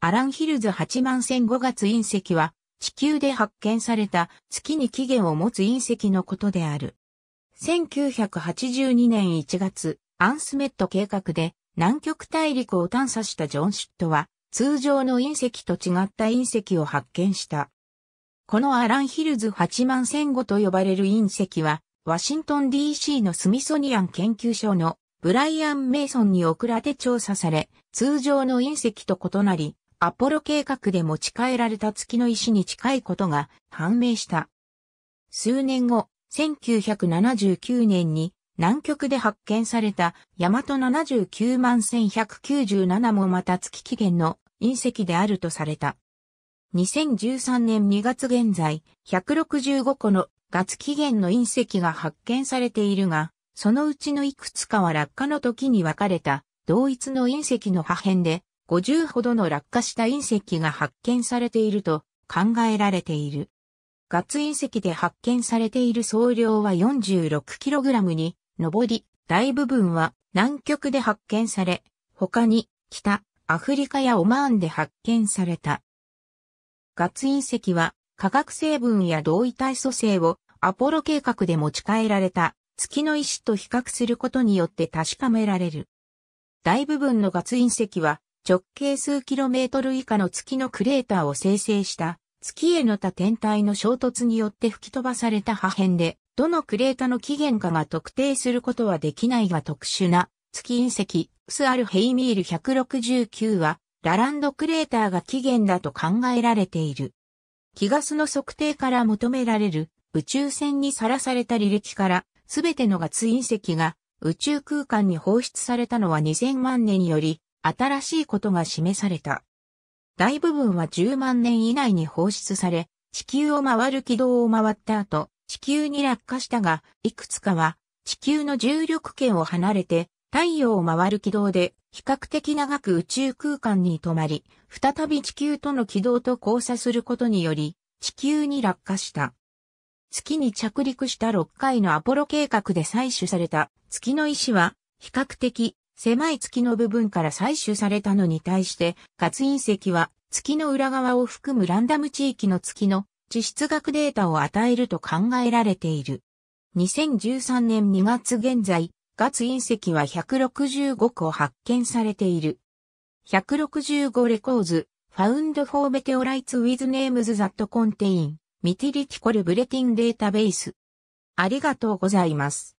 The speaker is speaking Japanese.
アラン・ヒルズ8万1000 5月隕石は、地球で発見された月に起源を持つ隕石のことである。1982年1月、アンスメット計画で南極大陸を探査したジョン・シットは、通常の隕石と違った隕石を発見した。このアラン・ヒルズ8万1000 5と呼ばれる隕石は、ワシントン DC のスミソニアン研究所のブライアン・メイソンに送られて調査され、通常の隕石と異なり、アポロ計画で持ち帰られた月の石に近いことが判明した。数年後、1979年に南極で発見されたヤマト79万1197もまた月起源の隕石であるとされた。2013年2月現在、165個のガツ起源の隕石が発見されているが、そのうちのいくつかは落下の時に分かれた同一の隕石の破片で、50ほどの落下した隕石が発見されていると考えられている。ガツ隕石で発見されている総量は 46kg に上り、大部分は南極で発見され、他に北、アフリカやオマーンで発見された。ガツ隕石は化学成分や同位体組成をアポロ計画で持ち帰られた月の石と比較することによって確かめられる。大部分のガツ隕石は直径数キロメートル以下の月のクレーターを生成した月への他天体の衝突によって吹き飛ばされた破片で、どのクレータの起源かが特定することはできないが特殊な月隕石、スアルヘイミール169は、ラランドクレーターが起源だと考えられている。気ガスの測定から求められる宇宙船にさらされた履歴から、すべてのガス隕石が宇宙空間に放出されたのは2000万年より新しいことが示された。大部分は10万年以内に放出され、地球を回る軌道を回った後、地球に落下したが、いくつかは地球の重力圏を離れて、太陽を回る軌道で比較的長く宇宙空間に止まり、再び地球との軌道と交差することにより、地球に落下した。月に着陸した6回のアポロ計画で採取された月の石は比較的狭い月の部分から採取されたのに対して、活隕石は月の裏側を含むランダム地域の月の地質学データを与えると考えられている。2013年2月現在、月隕石は165個発見されている。165レコーズ、ファウンドフォーメテオライツウィズネームズザットコンテイン、ミティリティコルブレティンデータベース。ありがとうございます。